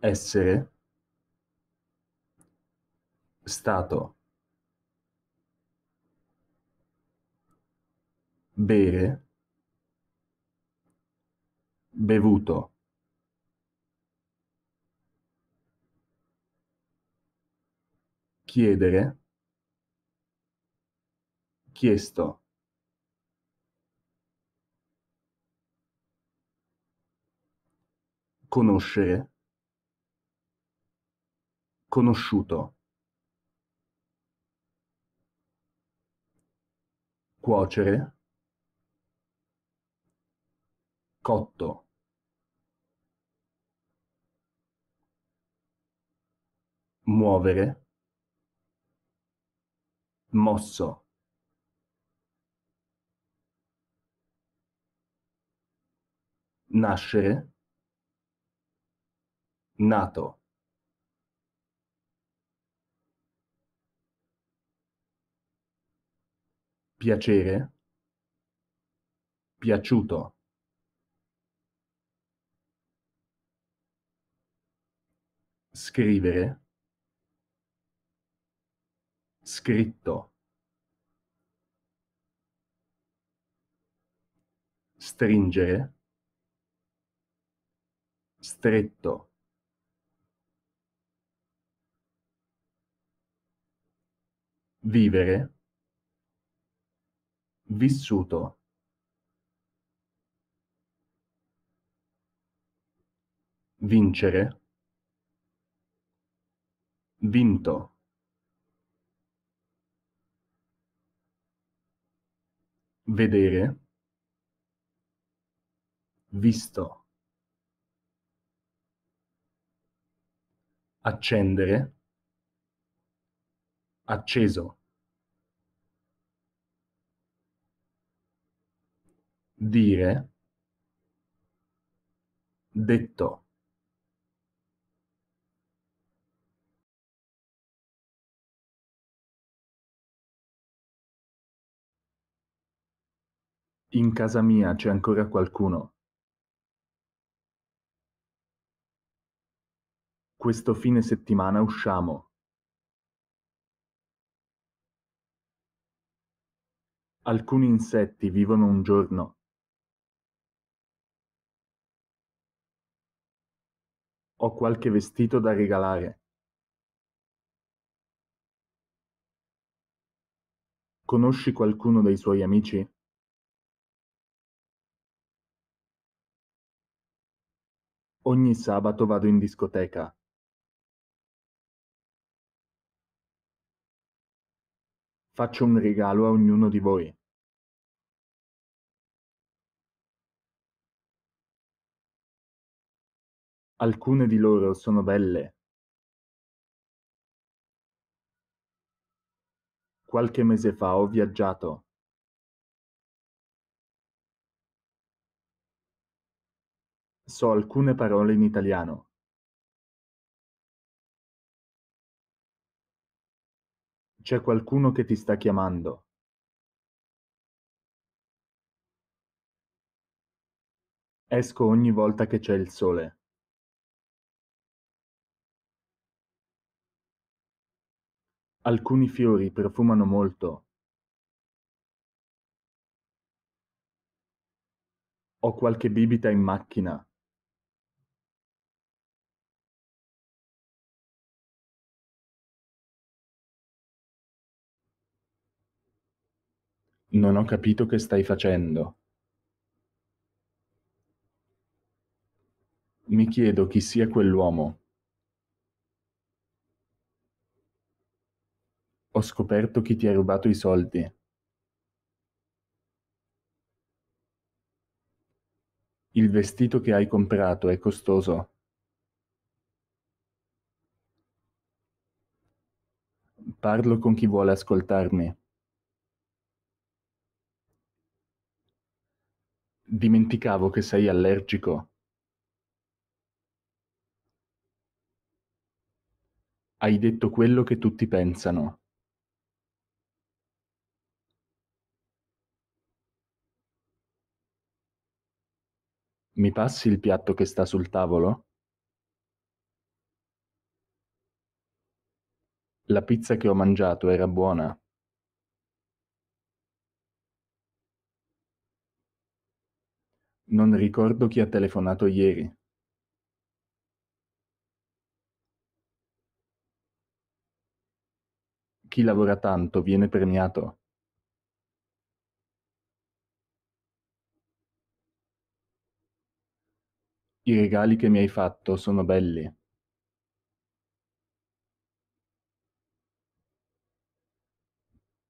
essere stato bere bevuto chiedere chiesto conoscere sconosciuto. Cuocere. Cotto. Muovere. Mosso. Nascere. Nato. piacere, piaciuto. Scrivere, scritto. Stringere, stretto. Vivere vissuto vincere vinto vedere visto accendere acceso dire, detto. In casa mia c'è ancora qualcuno. Questo fine settimana usciamo. Alcuni insetti vivono un giorno. Ho qualche vestito da regalare. Conosci qualcuno dei suoi amici? Ogni sabato vado in discoteca. Faccio un regalo a ognuno di voi. Alcune di loro sono belle. Qualche mese fa ho viaggiato. So alcune parole in italiano. C'è qualcuno che ti sta chiamando. Esco ogni volta che c'è il sole. Alcuni fiori profumano molto. Ho qualche bibita in macchina. Non ho capito che stai facendo. Mi chiedo chi sia quell'uomo. Ho scoperto chi ti ha rubato i soldi. Il vestito che hai comprato è costoso. Parlo con chi vuole ascoltarmi. Dimenticavo che sei allergico. Hai detto quello che tutti pensano. Mi passi il piatto che sta sul tavolo? La pizza che ho mangiato era buona? Non ricordo chi ha telefonato ieri. Chi lavora tanto viene premiato. I regali che mi hai fatto sono belli.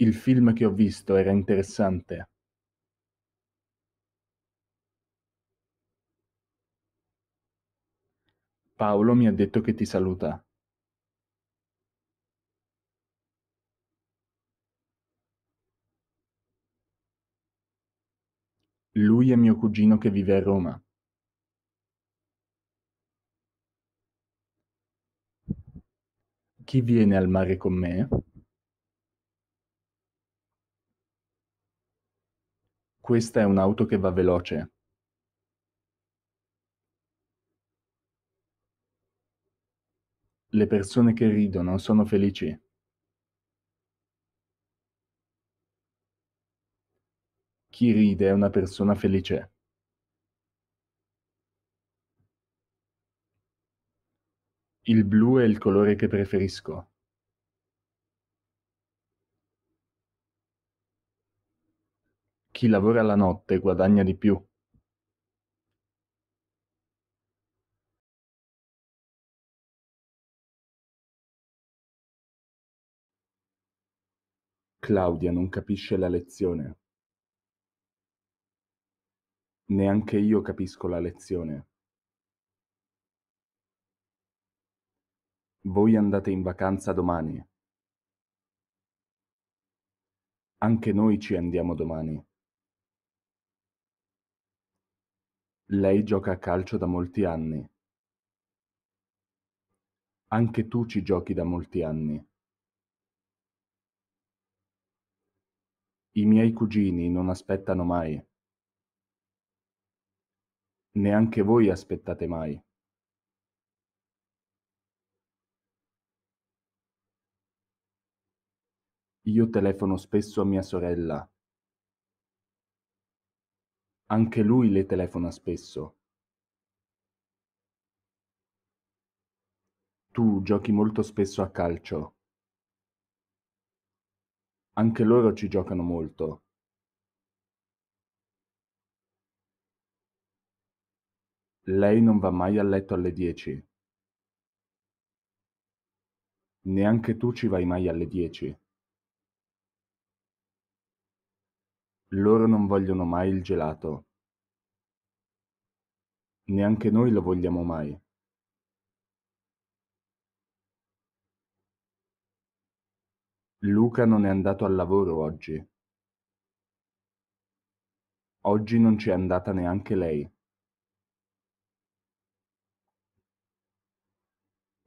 Il film che ho visto era interessante. Paolo mi ha detto che ti saluta. Lui è mio cugino che vive a Roma. Chi viene al mare con me? Questa è un'auto che va veloce. Le persone che ridono sono felici. Chi ride è una persona felice. Il blu è il colore che preferisco. Chi lavora la notte guadagna di più. Claudia non capisce la lezione. Neanche io capisco la lezione. Voi andate in vacanza domani. Anche noi ci andiamo domani. Lei gioca a calcio da molti anni. Anche tu ci giochi da molti anni. I miei cugini non aspettano mai. Neanche voi aspettate mai. Io telefono spesso a mia sorella. Anche lui le telefona spesso. Tu giochi molto spesso a calcio. Anche loro ci giocano molto. Lei non va mai a letto alle 10. Neanche tu ci vai mai alle 10. Loro non vogliono mai il gelato. Neanche noi lo vogliamo mai. Luca non è andato al lavoro oggi. Oggi non c'è andata neanche lei.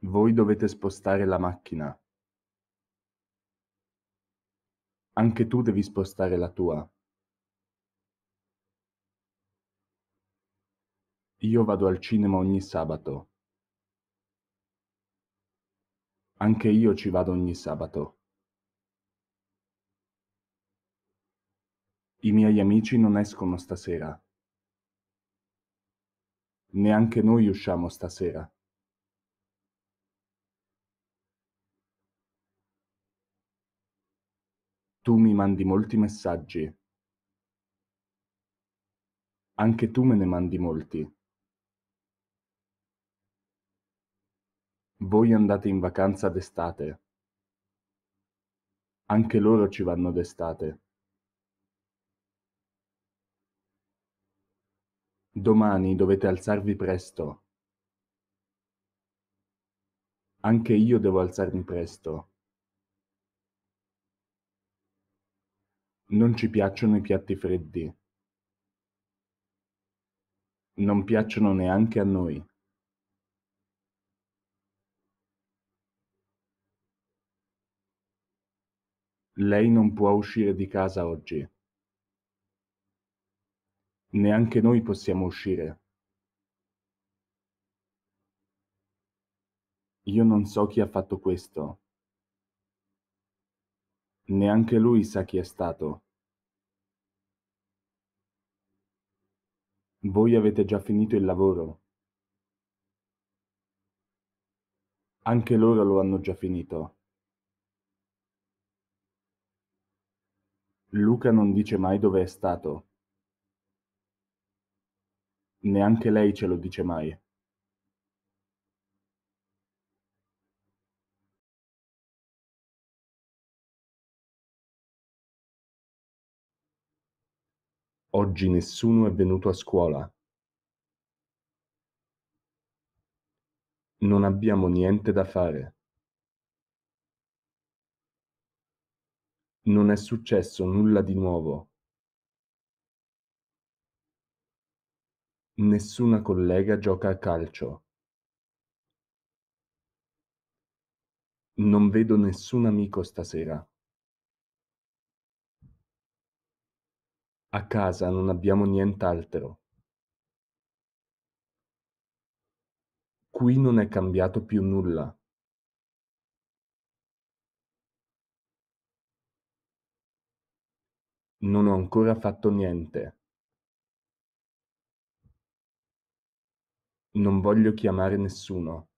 Voi dovete spostare la macchina. Anche tu devi spostare la tua. Io vado al cinema ogni sabato. Anche io ci vado ogni sabato. I miei amici non escono stasera. Neanche noi usciamo stasera. Tu mi mandi molti messaggi. Anche tu me ne mandi molti. Voi andate in vacanza d'estate. Anche loro ci vanno d'estate. Domani dovete alzarvi presto. Anche io devo alzarmi presto. Non ci piacciono i piatti freddi. Non piacciono neanche a noi. Lei non può uscire di casa oggi. Neanche noi possiamo uscire. Io non so chi ha fatto questo. Neanche lui sa chi è stato. Voi avete già finito il lavoro. Anche loro lo hanno già finito. Luca non dice mai dove è stato. Neanche lei ce lo dice mai. Oggi nessuno è venuto a scuola. Non abbiamo niente da fare. Non è successo nulla di nuovo. Nessuna collega gioca a calcio. Non vedo nessun amico stasera. A casa non abbiamo nient'altro. Qui non è cambiato più nulla. Non ho ancora fatto niente. Non voglio chiamare nessuno.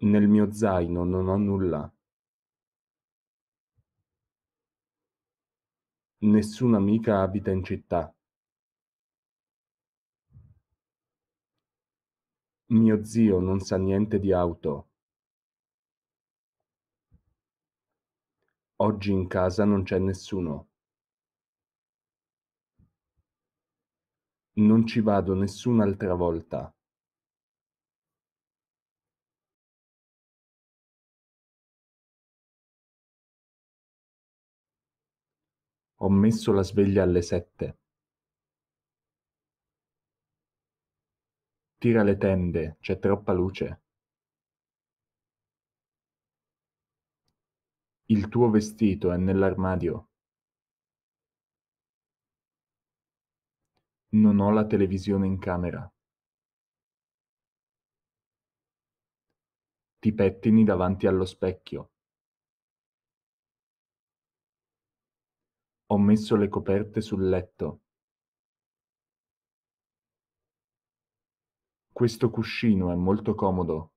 Nel mio zaino non ho nulla. Nessuna amica abita in città. Mio zio non sa niente di auto. Oggi in casa non c'è nessuno. Non ci vado nessun'altra volta. Ho messo la sveglia alle sette. Tira le tende, c'è troppa luce. Il tuo vestito è nell'armadio. Non ho la televisione in camera. Ti pettini davanti allo specchio. Ho messo le coperte sul letto. Questo cuscino è molto comodo.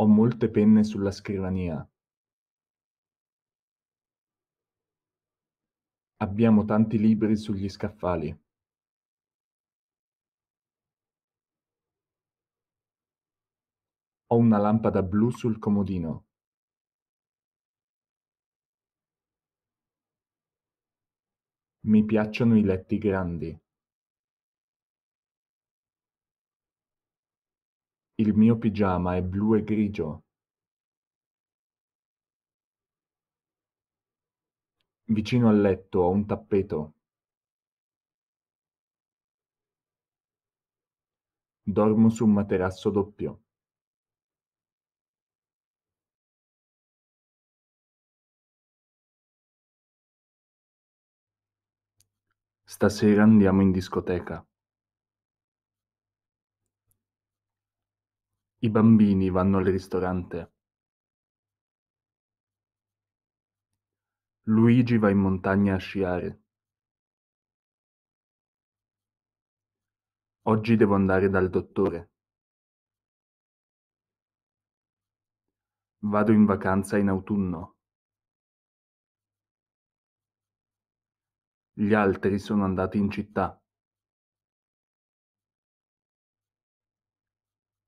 Ho molte penne sulla scrivania. Abbiamo tanti libri sugli scaffali. Ho una lampada blu sul comodino. Mi piacciono i letti grandi. Il mio pigiama è blu e grigio. Vicino al letto ho un tappeto. Dormo su un materasso doppio. Stasera andiamo in discoteca. I bambini vanno al ristorante. Luigi va in montagna a sciare. Oggi devo andare dal dottore. Vado in vacanza in autunno. Gli altri sono andati in città.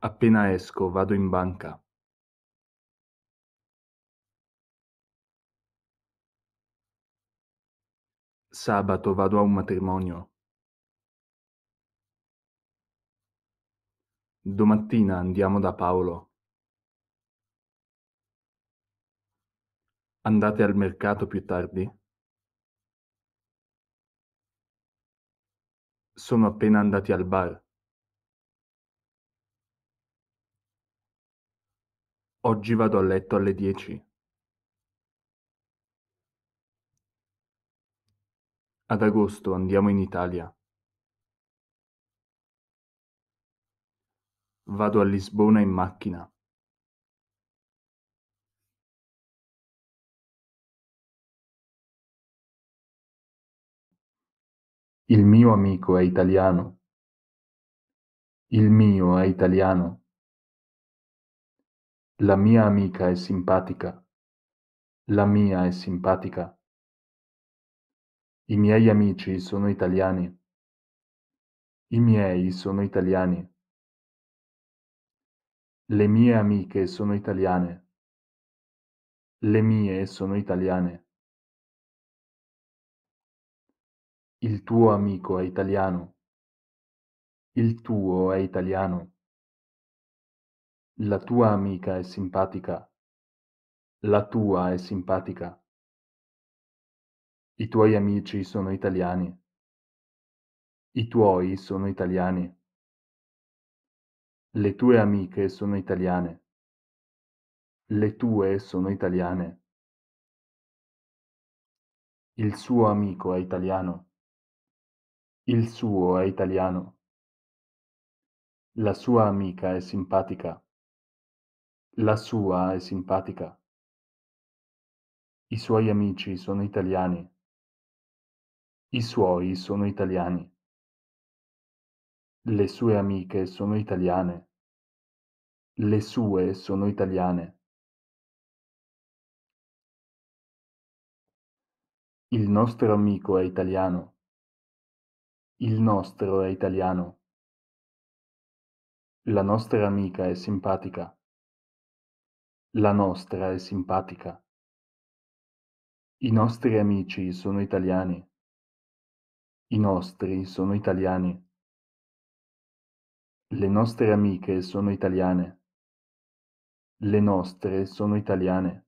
Appena esco vado in banca. Sabato vado a un matrimonio. Domattina andiamo da Paolo. Andate al mercato più tardi? Sono appena andati al bar. Oggi vado a letto alle dieci. Ad agosto andiamo in Italia. Vado a Lisbona in macchina. Il mio amico è italiano. Il mio è italiano. La mia amica è simpatica. La mia è simpatica. I miei amici sono italiani. I miei sono italiani. Le mie amiche sono italiane. Le mie sono italiane. Il tuo amico è italiano. Il tuo è italiano. La tua amica è simpatica. La tua è simpatica. I tuoi amici sono italiani. I tuoi sono italiani. Le tue amiche sono italiane. Le tue sono italiane. Il suo amico è italiano. Il suo è italiano. La sua amica è simpatica. La sua è simpatica. I suoi amici sono italiani. I suoi sono italiani. Le sue amiche sono italiane. Le sue sono italiane. Il nostro amico è italiano. Il nostro è italiano. La nostra amica è simpatica. La nostra è simpatica. I nostri amici sono italiani. I nostri sono italiani. Le nostre amiche sono italiane. Le nostre sono italiane.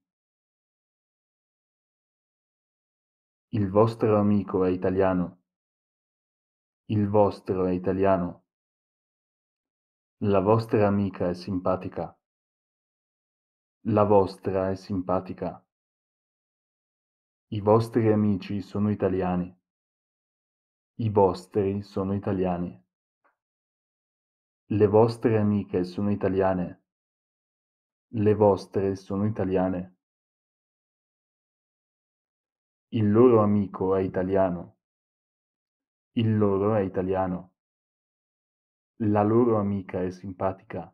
Il vostro amico è italiano. Il vostro è italiano. La vostra amica è simpatica. La vostra è simpatica. I vostri amici sono italiani. I vostri sono italiani. Le vostre amiche sono italiane. Le vostre sono italiane. Il loro amico è italiano. Il loro è italiano. La loro amica è simpatica.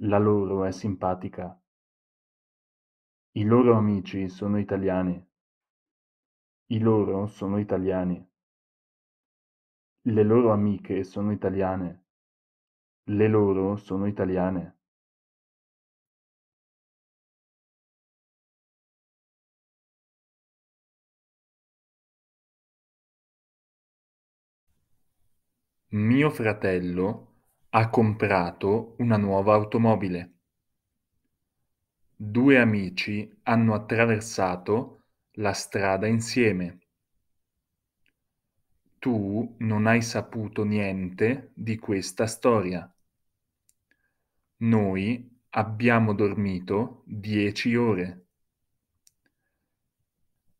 La loro è simpatica. I loro amici sono italiani. I loro sono italiani. Le loro amiche sono italiane. Le loro sono italiane. Mio fratello ha comprato una nuova automobile. Due amici hanno attraversato la strada insieme. Tu non hai saputo niente di questa storia. Noi abbiamo dormito dieci ore.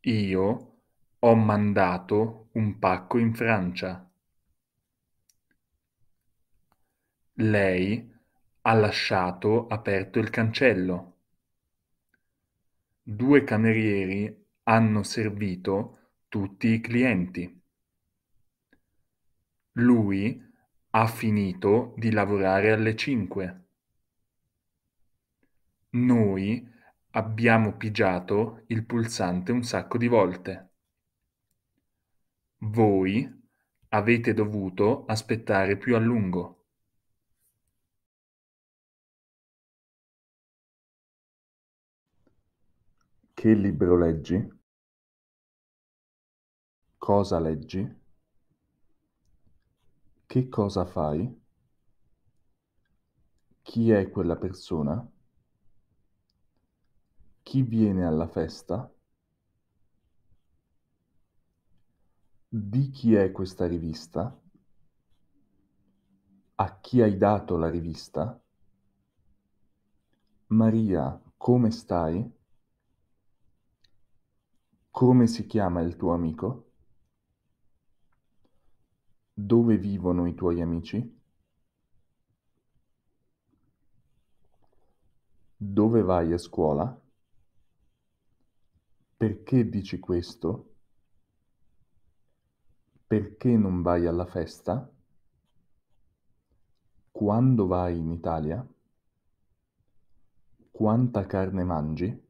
Io ho mandato un pacco in Francia. Lei ha lasciato aperto il cancello. Due camerieri hanno servito tutti i clienti. Lui ha finito di lavorare alle 5. Noi abbiamo pigiato il pulsante un sacco di volte. Voi avete dovuto aspettare più a lungo. Che libro leggi? Cosa leggi? Che cosa fai? Chi è quella persona? Chi viene alla festa? Di chi è questa rivista? A chi hai dato la rivista? Maria, come stai? Come si chiama il tuo amico? Dove vivono i tuoi amici? Dove vai a scuola? Perché dici questo? Perché non vai alla festa? Quando vai in Italia? Quanta carne mangi?